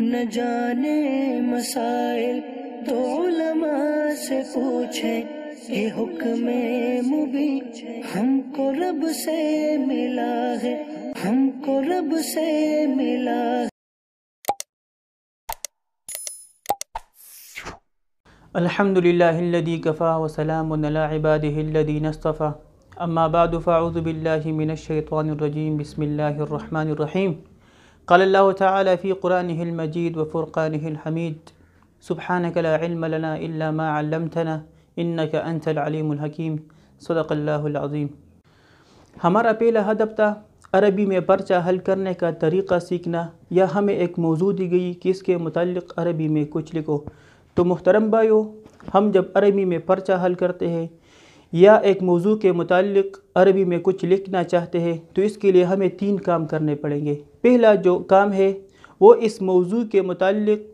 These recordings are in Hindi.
न जाने मसाइल तो से पूछे ये हुक्म मुबी हमको रब से मिला है हमको रब से मिला है अल्हम्दुलिल्लाहिल्लज़ी कफ़ा व सलामुन अला इबादिहिल्लज़ीन इस्तफ़ा अम्मा बाद फ़अऊज़ु बिल्लाहि मिनश शैतानिर रजीम बिस्मिल्लाहिर रहमानिर रहीम قال الله تعالى في قرآنه المجيد وفرقانه الحميد سبحانك لا علم لنا إلا ما علمتنا إنك أنت العليم الحكيم صدق الله العظيم हमारा पहला हदफ था अरबी में पर्चा हल करने का तरीक़ा सीखना या हमें एक मौजू दी गई कि इसके मतलब अरबी में कुछ लिखो तो मुहतरम भाइयों हम जब अरबी में पर्चा हल करते हैं या एक मौजू के मतलब अरबी में कुछ लिखना चाहते हैं तो इसके लिए हमें तीन काम करने पड़ेंगे पहला जो काम है वो इस मौजू के मतलब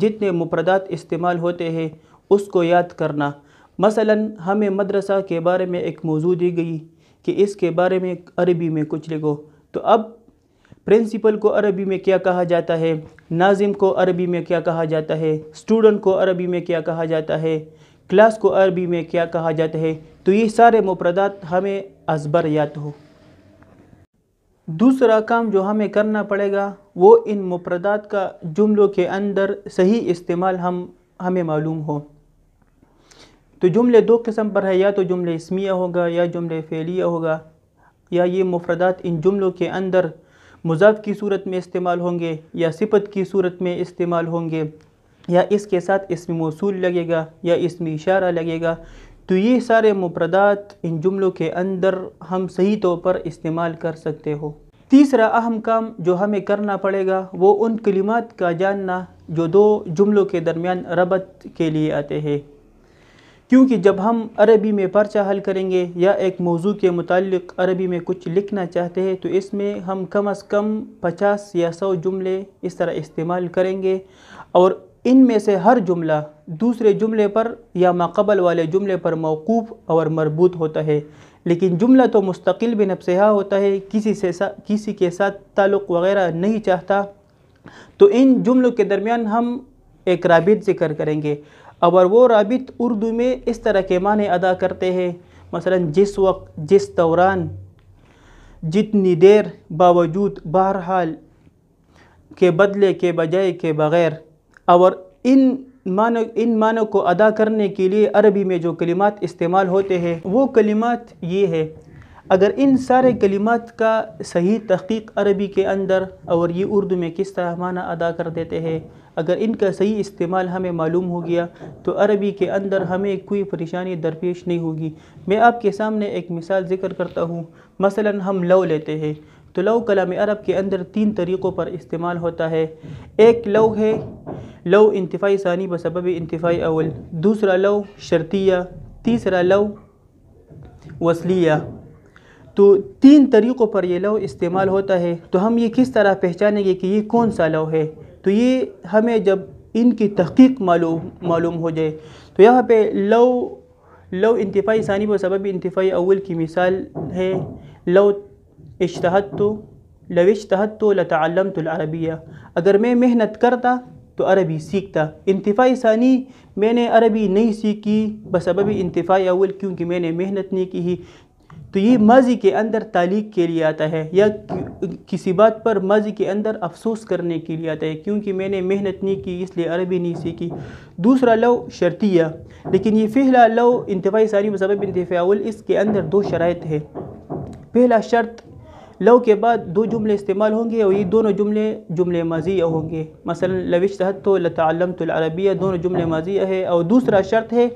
जितने मुफरदात इस्तेमाल होते हैं उसको याद करना मसला हमें मदरसा के बारे में एक मौजू दी गई कि इसके बारे में अरबी में कुछ लिखो तो अब प्रिंसिपल को अरबी में क्या कहा जाता है नाजिम को अरबी में क्या कहा जाता है स्टूडेंट को अरबी में क्या कहा जाता है क्लास को अरबी में क्या कहा जाता है तो ये सारे मुफरदात हमें असबर याद हो दूसरा काम जो हमें करना पड़ेगा वो इन मुफरदात का जुमलों के अंदर सही इस्तेमाल हम हमें मालूम हो तो जुमले दो किस्म पर है या तो जुमले इसमिया होगा या जुमले फेलिया होगा या ये मुफरदात इन जुमलों के अंदर मुजाफ की सूरत में इस्तेमाल होंगे या सिपत की सूरत में इस्तेमाल होंगे या इसके साथ इसमें मौसू लगेगा या इसमें इशारा लगेगा तो ये सारे मुबरदात इन जुमलों के अंदर हम सही तौर पर इस्तेमाल कर सकते हो तीसरा अहम काम जो हमें करना पड़ेगा वो उन कलिमात का जानना जो दो जुमलों के दरमियान रबत के लिए आते हैं क्योंकि जब हम अरबी में पर्चा हल करेंगे या एक मौजू के मुतालिक अरबी में कुछ लिखना चाहते हैं तो इसमें हम कम अज़ कम पचास या सौ जुमले इस तरह इस्तेमाल करेंगे और इन में से हर जुमला दूसरे जुमले पर या माकबल वाले जुमले पर मौकूफ़ और मरबूत होता है लेकिन जुमला तो मुस्तकिल भी नफसेहा होता है किसी से किसी के साथ ताल्लुक़ वगैरह नहीं चाहता तो इन जुमलों के दरमियान हम एक राबित ज़िक्र करेंगे और वो राबित उर्दू में इस तरह के माने अदा करते हैं मसलन जिस वक्त जिस दौरान जितनी देर बावजूद बहरहाल के बदले के बजाय के बग़ैर और इन मानों इन मानों को अदा करने के लिए अरबी में जो कलिमात इस्तेमाल होते हैं वो कलिमात ये है अगर इन सारे कलिमात का सही तहकीक अरबी के अंदर और ये उर्दू में किस तरह माना अदा कर देते हैं अगर इनका सही इस्तेमाल हमें मालूम हो गया तो अरबी के अंदर हमें कोई परेशानी दरपेश नहीं होगी मैं आपके सामने एक मिसाल ज़िक्र करता हूँ मसलन हम लव लेते हैं तो लव कलाम अरब के अंदर तीन तरीक़ों पर इस्तेमाल होता है एक लव है लव इंतफाई सानी बसब इंतफाई अवल दूसरा लव शर्तिया तीसरा लव वसलिया तो तीन तरीक़ों पर यह लव इस्तेमाल होता है तो हम ये किस तरह पहचानेंगे कि ये कौन सा लव है तो ये हमें जब इनकी तहकीक मालूम मालूम हो जाए तो यहाँ पे लव लव इंतफाई सानी व सबब इंतफाई अवल की मिसाल है लव इश्तहत तो लविश तहत तो लतालमतरबिया अगर मैं मेहनत करता तो अरबी सीखता इंतफाई सानी मैंने अरबी नहीं सीखी बस अब इंतफाई अवल क्योंकि मैंने मेहनत नहीं की तो ये माजी के अंदर तालीक के लिए आता है या किसी बात पर माजी के अंदर अफसोस करने के लिए आता है क्योंकि मैंने मेहनत नहीं की इसलिए अरबी नहीं सीखी दूसरा लव शर्तिया लेकिन ये फिलहाल लव इंतफाई सानी बसब इंतफाउल इसके अंदर दो शरात है पहला शर्त लव के बाद दो जुमले इस्तेमाल होंगे और ये दोनों जुमले जुमले माजिया होंगे मसलन लविश तहत तो लतमतरबिया दोनों जुमले माजिया है और दूसरा शर्त है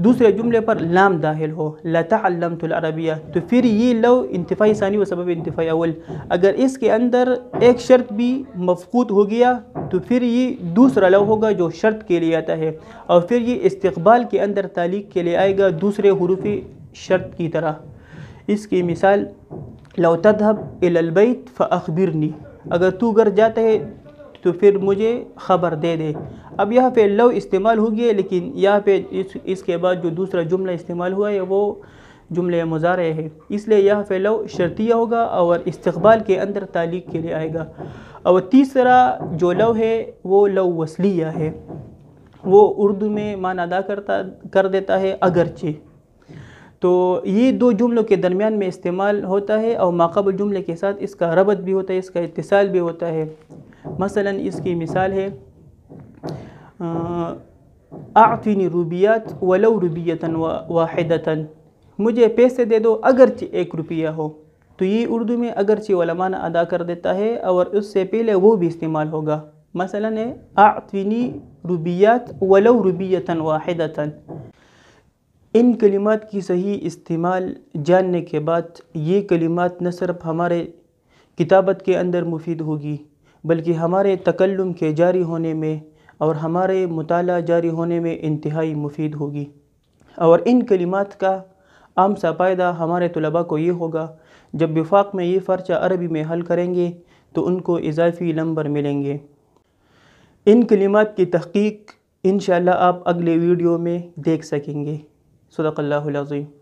दूसरे जुमले पर लाम दाहिल हो लतमतरबिया तो फिर ये लव इंतफाई सानी व सबब इंतफाई अवल अगर इसके अंदर एक शर्त भी मफकूत हो गया तो फिर ये दूसरा लव होगा जो शर्त के लिए आता है और फिर ये इस्तबाल के अंदर तालीक के लिए आएगा दूसरे हरूफी शर्त की तरह इसकी मिसाल लो तदहब इलबैत फ़खबिरनी अगर तू घर जाते है तो फिर मुझे ख़बर दे दे अब यहाँ पे लव इस्तेमाल हो गया लेकिन यहाँ पे इस इसके बाद जो दूसरा जुमला इस्तेमाल हुआ है वो जुमले मुजारे है इसलिए यह फैलव शर्तिया होगा और इस्तबाल के अंदर तालीख के लिए आएगा और तीसरा जो लव है वो लव वसलिया है वो उर्दू में मान अदा करता कर देता है अगरचे तो ये दो जुमलों के दरमियान में इस्तेमाल होता है और माकबल जुमले के साथ इसका रबत भी होता है इसका इतसाल भी होता है मसला इसकी मिसाल है आतनी रूबियात वलो रूबियता वाहिदता मुझे पैसे दे दो अगरचे एक रुपया हो तो ये उर्दू में अगरचे वाला माना अदा कर देता है और उससे पहले वो भी इस्तेमाल होगा मसला आतनी रूबियात वलो रूबियता वाहिदता इन कलिमात की सही इस्तेमाल जानने के बाद ये कलिमात न सिर्फ हमारे किताबत के अंदर मुफीद होगी बल्कि हमारे तकल्लुम के जारी होने में और हमारे मुताला जारी होने में इंतहाई मुफीद होगी और इन कलिमात का आम सा फ़ायदा हमारे तलबा को ये होगा जब विफाक में ये फ़र्चा अरबी में हल करेंगे तो उनको इजाफी नंबर मिलेंगे इन कलिमात की तहकीक इन आप अगले वीडियो में देख सकेंगे صدق الله العظيم